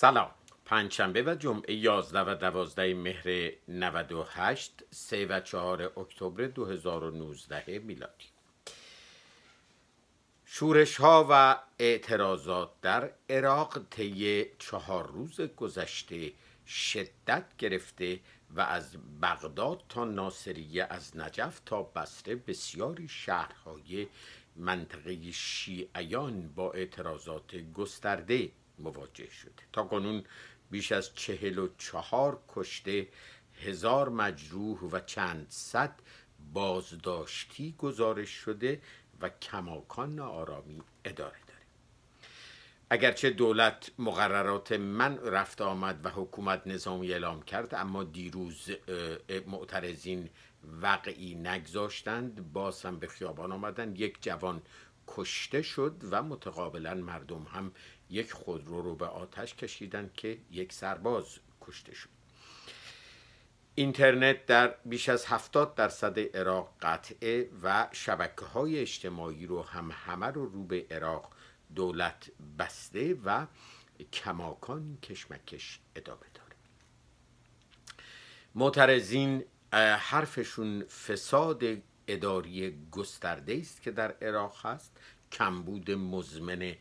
سلام پنجشنبه و جمعه 11 و 12 مهر 98 3 و 4 اکتبر 2019 میلادی شورش ها و اعتراضات در عراق طی چهار روز گذشته شدت گرفته و از بغداد تا ناصریه از نجف تا بصره بسیاری شهرهای منطقه شیعیان با اعتراضات گسترده مواجه شده تا کنون بیش از چهل و چهار کشته هزار مجروح و چند صد بازداشتی گزارش شده و کماکان آرامی اداره داره اگرچه دولت مقررات من رفت آمد و حکومت نظامی اعلام کرد اما دیروز معترضین وقعی نگذاشتند باز هم به خیابان آمدند یک جوان کشته شد و متقابلا مردم هم یک خودرو رو به آتش کشیدن که یک سرباز کشته شد اینترنت در بیش از 70 درصد عراق قطعه و شبکه های اجتماعی رو هم همه رو رو به عراق دولت بسته و کماکان کشمکش ادامه داره معترضین حرفشون فساد اداری گسترده است که در عراق هست کمبود مزمن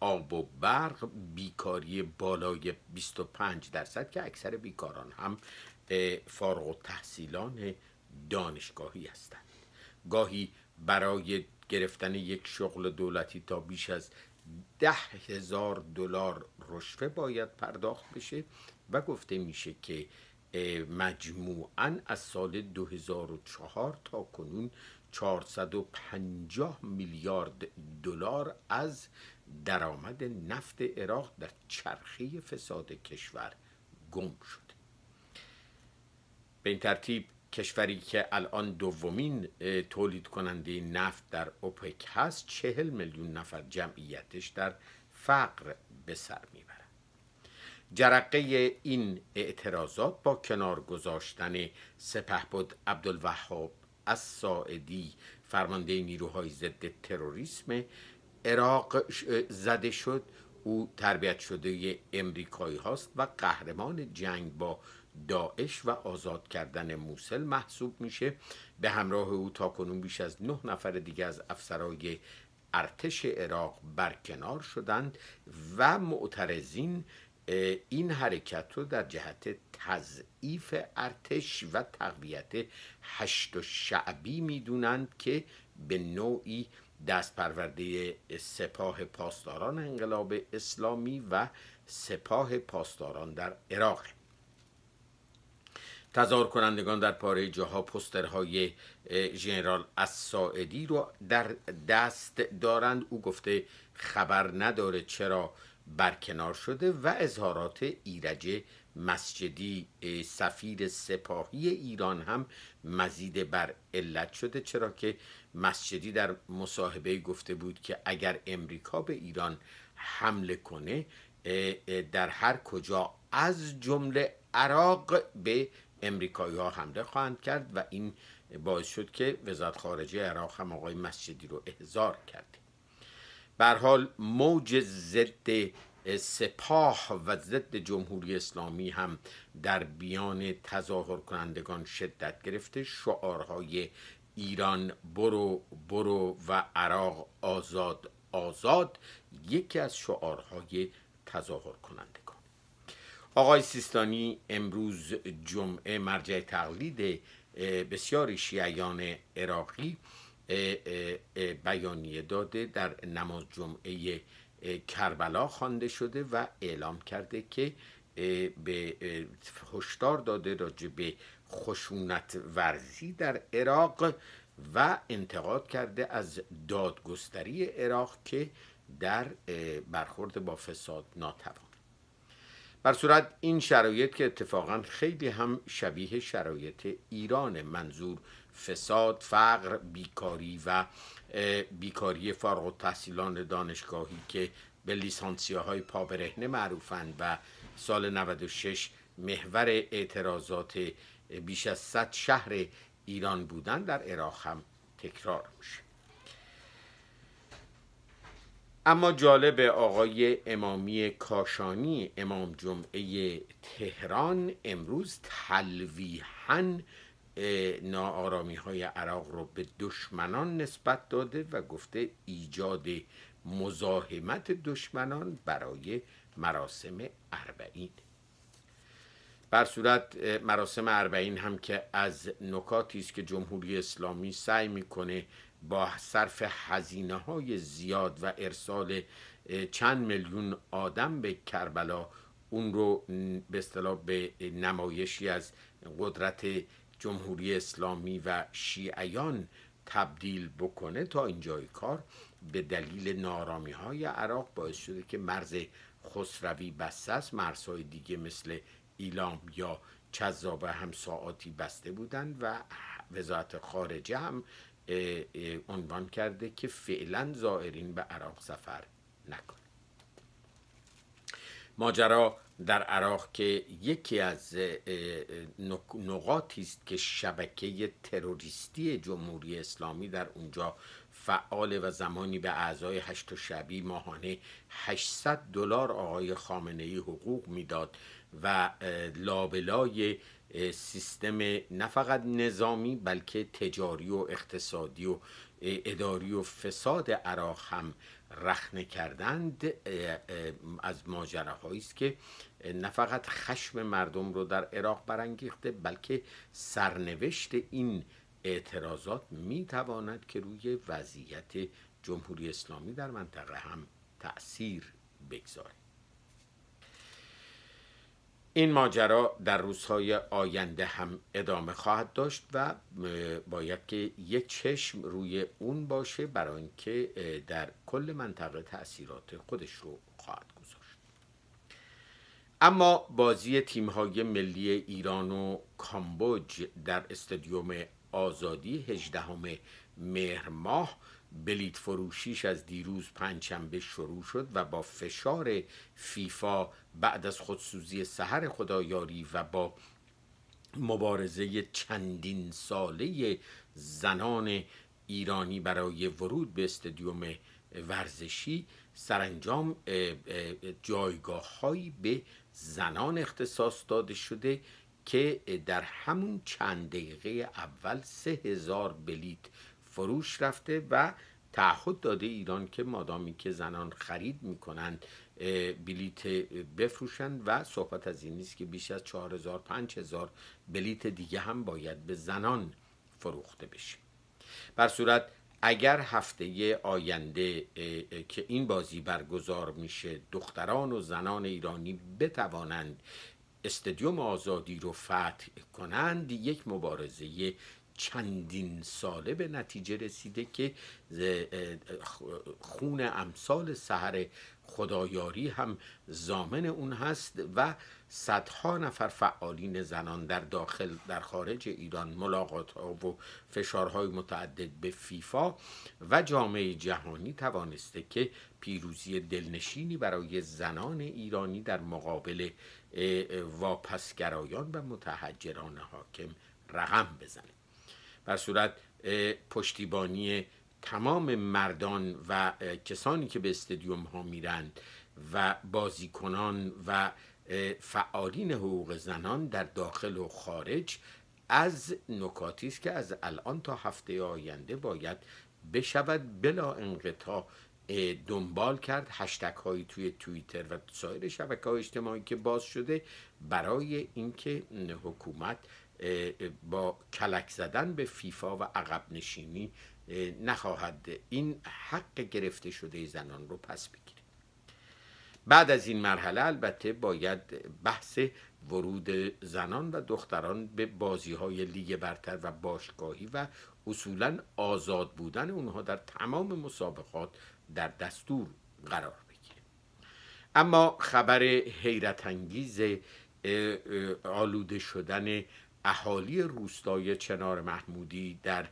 آب و برق بیکاری بالای 25 درصد که اکثر بیکاران هم فارغ و تحصیلان دانشگاهی هستند گاهی برای گرفتن یک شغل دولتی تا بیش از ده هزار دلار رشوه باید پرداخت بشه و گفته میشه که مجموعا از سال 2004 تا کنون 450 میلیارد دلار از درآمد نفت عراق در چرخه فساد کشور گم شده به این ترتیب کشوری که الان دومین تولید کننده نفت در اوپک هست چهل میلیون نفر جمعیتش در فقر به سر جرقه این اعتراضات با کنار گذاشتن سپهبد عبدالوهاب از ساعدی فرمانده نیروهای ضد تروریسم عراق زده شد او تربیت شده امریکایی هاست و قهرمان جنگ با داعش و آزاد کردن موسل محسوب میشه به همراه او تا کنون بیش از نه نفر دیگه از افسرای ارتش عراق برکنار شدند و معترضین این حرکت رو در جهت تضعیف ارتش و تقویت هشت و شعبی میدونند که به نوعی دست پرورده سپاه پاسداران انقلاب اسلامی و سپاه پاسداران در عراق تظاهر کنندگان در پاره جاها پسترهای ژنرال الساعدی رو در دست دارند او گفته خبر نداره چرا برکنار شده و اظهارات ایرج مسجدی سفیر سپاهی ایران هم مزید بر علت شده چرا که مسجدی در مصاحبه گفته بود که اگر امریکا به ایران حمله کنه در هر کجا از جمله عراق به امریکایی ها حمله خواهند کرد و این باعث شد که وزارت خارجه عراق هم آقای مسجدی رو احضار کرد بر حال موج ضد سپاه و ضد جمهوری اسلامی هم در بیان تظاهر کنندگان شدت گرفته شعارهای ایران برو برو و عراق آزاد آزاد یکی از شعارهای تظاهر کنندگان آقای سیستانی امروز جمعه مرجع تقلید بسیاری شیعیان عراقی بیانیه داده در نماز جمعه کربلا خوانده شده و اعلام کرده که به هشدار داده راجع به خشونت ورزی در عراق و انتقاد کرده از دادگستری عراق که در برخورد با فساد ناتوان بر صورت این شرایط که اتفاقا خیلی هم شبیه شرایط ایران منظور فساد، فقر، بیکاری و بیکاری فارغ و تحصیلان دانشگاهی که به لیسانسیه های پابرهنه معروفند و سال 96 محور اعتراضات بیش از 100 شهر ایران بودن در عراق هم تکرار میشه اما جالب آقای امامی کاشانی امام جمعه تهران امروز تلویحا ناآرامی های عراق رو به دشمنان نسبت داده و گفته ایجاد مزاحمت دشمنان برای مراسم اربعین بر صورت مراسم اربعین هم که از نکاتی است که جمهوری اسلامی سعی میکنه با صرف حزینه های زیاد و ارسال چند میلیون آدم به کربلا اون رو به اصطلاح به نمایشی از قدرت جمهوری اسلامی و شیعیان تبدیل بکنه تا اینجای کار به دلیل نارامی های عراق باعث شده که مرز خسروی بسته است مرزهای دیگه مثل ایلام یا چذابه هم ساعاتی بسته بودند و وزارت خارجه هم عنوان کرده که فعلا زائرین به عراق سفر نکنه ماجرا در عراق که یکی از نقاطی است که شبکه تروریستی جمهوری اسلامی در اونجا فعال و زمانی به اعضای هشت و شبی ماهانه 800 دلار آقای خامنه ای حقوق میداد و لابلای سیستم نه فقط نظامی بلکه تجاری و اقتصادی و اداری و فساد عراق هم رخنه کردند از ماجراهایی است که نه فقط خشم مردم رو در عراق برانگیخته بلکه سرنوشت این اعتراضات می تواند که روی وضعیت جمهوری اسلامی در منطقه هم تأثیر بگذارد این ماجرا در روزهای آینده هم ادامه خواهد داشت و باید که یک چشم روی اون باشه برای اینکه در کل منطقه تاثیرات خودش رو خواهد گذاشت اما بازی های ملی ایران و کامبوج در استادیوم آزادی 18 مهر ماه بلیت فروشیش از دیروز پنجشنبه شروع شد و با فشار فیفا بعد از خودسوزی سحر خدایاری و با مبارزه چندین ساله زنان ایرانی برای ورود به استادیوم ورزشی سرانجام جایگاه به زنان اختصاص داده شده که در همون چند دقیقه اول سه هزار بلیت فروش رفته و تعهد داده ایران که مادامی که زنان خرید میکنند بلیت بفروشند و صحبت از این نیست که بیش از پنج هزار بلیت دیگه هم باید به زنان فروخته بشه بر صورت اگر هفته آینده که این بازی برگزار میشه دختران و زنان ایرانی بتوانند استادیوم آزادی رو فتح کنند یک مبارزه چندین ساله به نتیجه رسیده که خون امثال سهر خدایاری هم زامن اون هست و صدها نفر فعالین زنان در داخل در خارج ایران ملاقات ها و فشارهای متعدد به فیفا و جامعه جهانی توانسته که پیروزی دلنشینی برای زنان ایرانی در مقابل واپسگرایان و متحجران حاکم رقم بزنه بر صورت پشتیبانی تمام مردان و کسانی که به استادیوم ها میرند و بازیکنان و فعالین حقوق زنان در داخل و خارج از نکاتی است که از الان تا هفته آینده باید بشود بلا انقطاع دنبال کرد هشتگ هایی توی توییتر و سایر شبکه های اجتماعی که باز شده برای اینکه حکومت با کلک زدن به فیفا و عقب نشینی نخواهد این حق گرفته شده زنان رو پس بگیره بعد از این مرحله البته باید بحث ورود زنان و دختران به بازی های لیگ برتر و باشگاهی و اصولا آزاد بودن اونها در تمام مسابقات در دستور قرار بگیره اما خبر حیرت انگیز آلوده شدن اهالی روستای چنار محمودی در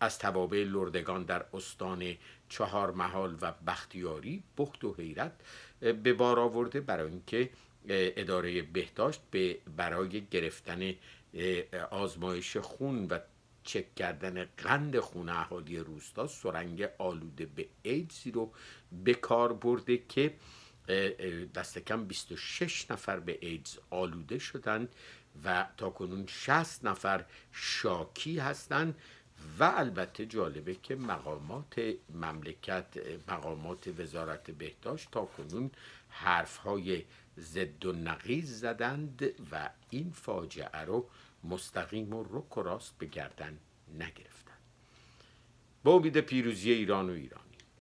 از توابع لردگان در استان چهار محال و بختیاری بخت و حیرت به بار آورده برای اینکه اداره بهداشت به برای گرفتن آزمایش خون و چک کردن قند خون اهالی روستا سرنگ آلوده به ایدز رو به کار برده که دست کم 26 نفر به ایدز آلوده شدند و تا کنون 60 نفر شاکی هستند و البته جالبه که مقامات مملکت مقامات وزارت بهداشت تا کنون حرف های زد و نقیز زدند و این فاجعه رو مستقیم و رک و راست به گردن نگرفتند با امید پیروزی ایران و ایران